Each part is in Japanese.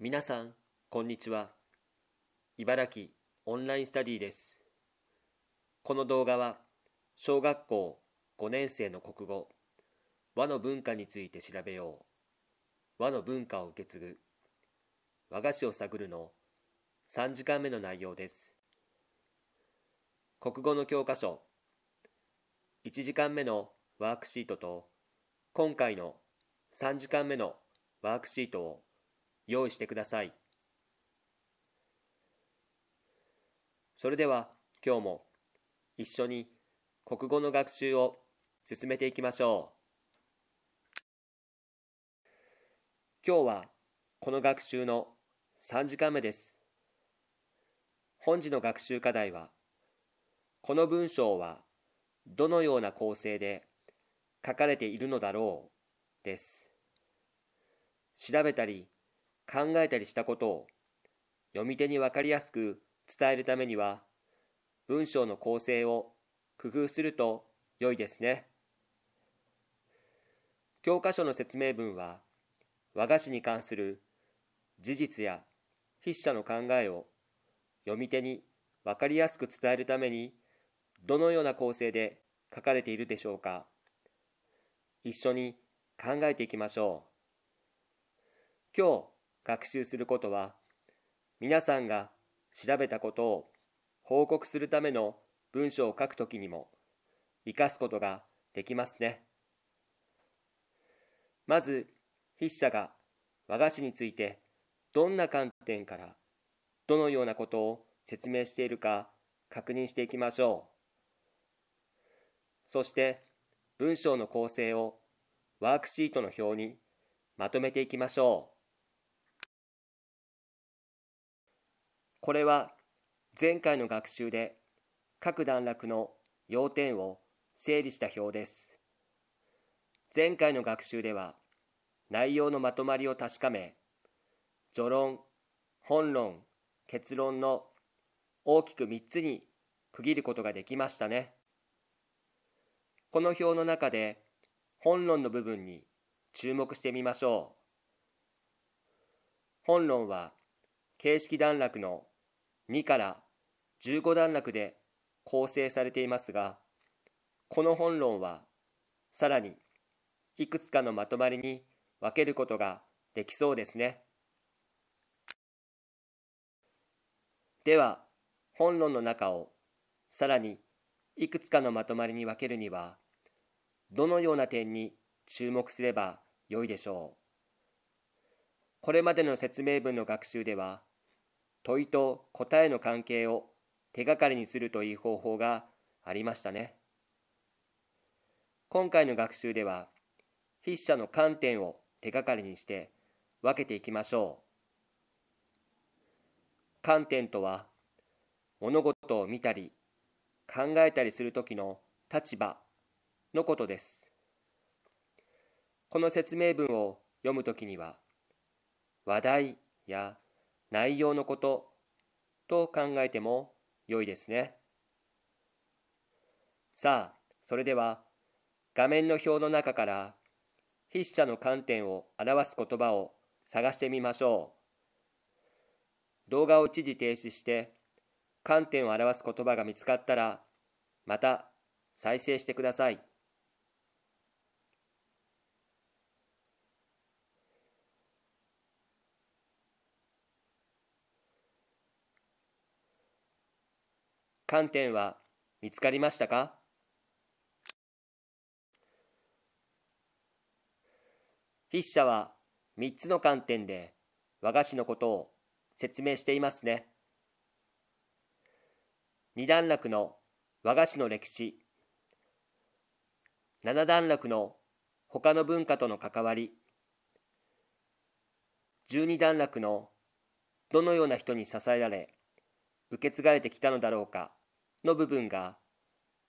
皆さん、こんにちは。茨城オンラインスタディです。この動画は、小学校5年生の国語、和の文化について調べよう。和の文化を受け継ぐ、和菓子を探るの3時間目の内容です。国語の教科書、1時間目のワークシートと、今回の3時間目のワークシートを用意してくださいそれでは今日も一緒に国語の学習を進めていきましょう今日はこの学習の3時間目です本次の学習課題はこの文章はどのような構成で書かれているのだろうです調べたり考えたりしたことを読み手に分かりやすく伝えるためには文章の構成を工夫すると良いですね教科書の説明文は和菓子に関する事実や筆者の考えを読み手に分かりやすく伝えるためにどのような構成で書かれているでしょうか一緒に考えていきましょう今日学習することは、皆さんが調べたことを報告するための文章を書くときにも活かすことができますね。まず、筆者が和菓子についてどんな観点からどのようなことを説明しているか確認していきましょう。そして、文章の構成をワークシートの表にまとめていきましょう。これは前回の学習で各段落の要点を整理した表です。前回の学習では内容のまとまりを確かめ、序論、本論、結論の大きく3つに区切ることができましたね。この表の中で本論の部分に注目してみましょう。本論は形式段落の2から15段落で構成されていますがこの本論はさらにいくつかのまとまりに分けることができそうですねでは本論の中をさらにいくつかのまとまりに分けるにはどのような点に注目すればよいでしょうこれまでの説明文の学習では問いと答えの関係を手がかりにするという方法がありましたね今回の学習では筆者の観点を手がかりにして分けていきましょう観点とは物事を見たり考えたりするときの立場のことですこの説明文を読むときには話題や内容のことと考えても良いですね。さあ、それでは画面の表の中から筆者の観点を表す言葉を探してみましょう。動画を一時停止して観点を表す言葉が見つかったらまた再生してください。観点は見つかりましたか筆者は3つの観点で和菓子のことを説明していますね。二段落の和菓子の歴史七段落の他の文化との関わり十二段落のどのような人に支えられ受け継がれてきたのだろうかの部分が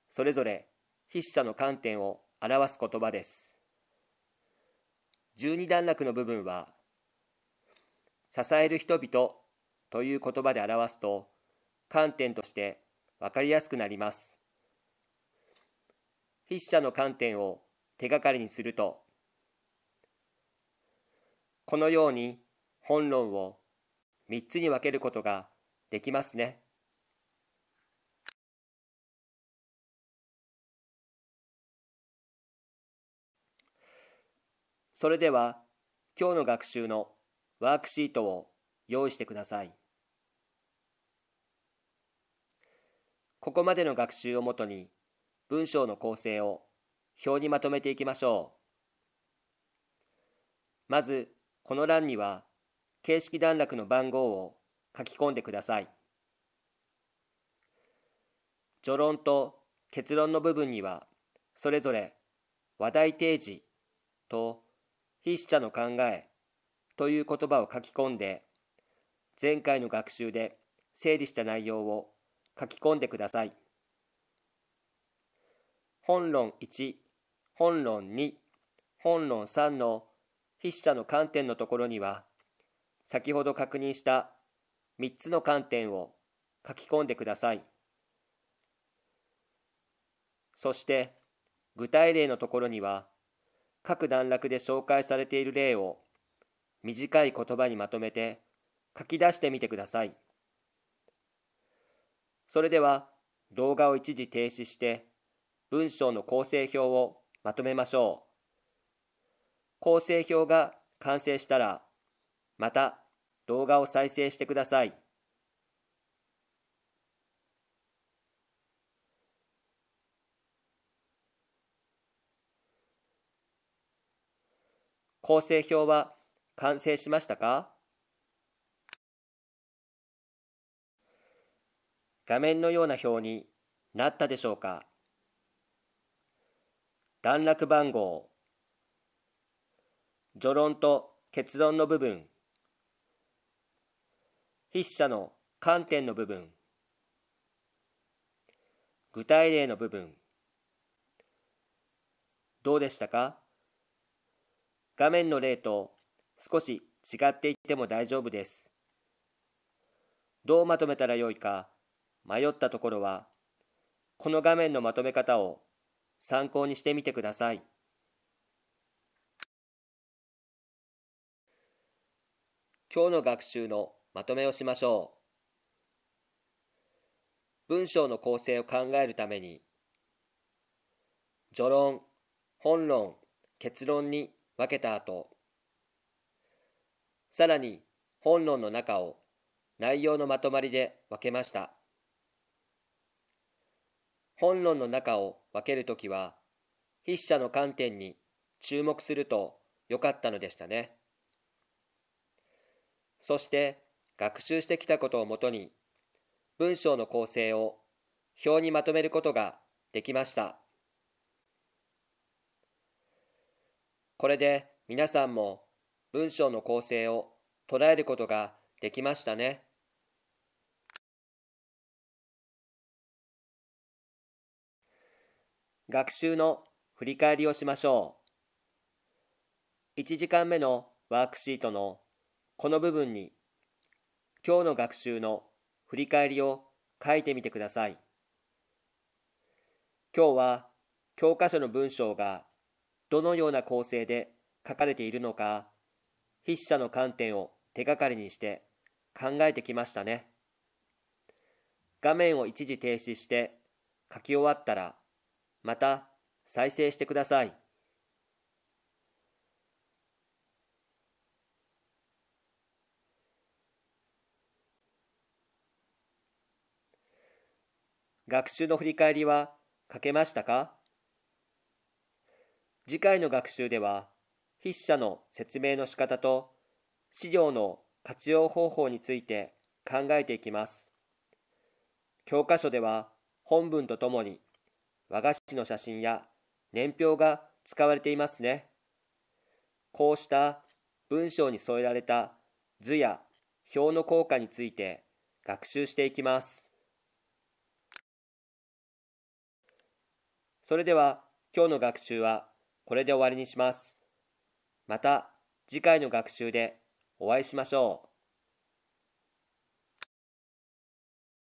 それぞれ筆者の観点を表す言葉です十二段落の部分は支える人々という言葉で表すと観点として分かりやすくなります筆者の観点を手がかりにするとこのように本論を3つに分けることができますね。それでは今日の学習のワークシートを用意してくださいここまでの学習をもとに文章の構成を表にまとめていきましょうまずこの欄には形式段落の番号を書き込んでください序論と結論の部分にはそれぞれ話題提示と筆者の考えという言葉を書き込んで、前回の学習で整理した内容を書き込んでください。本論1、本論2、本論3の筆者の観点のところには、先ほど確認した3つの観点を書き込んでください。そして、具体例のところには、各段落で紹介されている例を短い言葉にまとめて書き出してみてください。それでは動画を一時停止して文章の構成表をまとめましょう。構成表が完成したらまた動画を再生してください。構成表は完成しましたか画面のような表になったでしょうか段落番号序論と結論の部分筆者の観点の部分具体例の部分どうでしたか画面の例と少し違っていても大丈夫です。どうまとめたらよいか迷ったところは、この画面のまとめ方を参考にしてみてください。今日の学習のまとめをしましょう。文章の構成を考えるために、序論、本論、結論に分けた後、さらに本論の中を内容のまとまりで分けました。本論の中を分けるときは、筆者の観点に注目すると良かったのでしたね。そして学習してきたことをもとに文章の構成を表にまとめることができました。これで皆さんも文章の構成を捉えることができましたね。学習の振り返りをしましょう。1時間目のワークシートのこの部分に今日の学習の振り返りを書いてみてください。今日は教科書の文章がどのような構成で書かれているのか筆者の観点を手がかりにして考えてきましたね画面を一時停止して書き終わったらまた再生してください学習の振り返りは書けましたか次回の学習では、筆者の説明の仕方と資料の活用方法について考えていきます。教科書では本文とともに和菓子の写真や年表が使われていますね。こうした文章に添えられた図や表の効果について学習していきます。それでは今日の学習はこれで終わりにします。また次回の学習でお会いしましょう。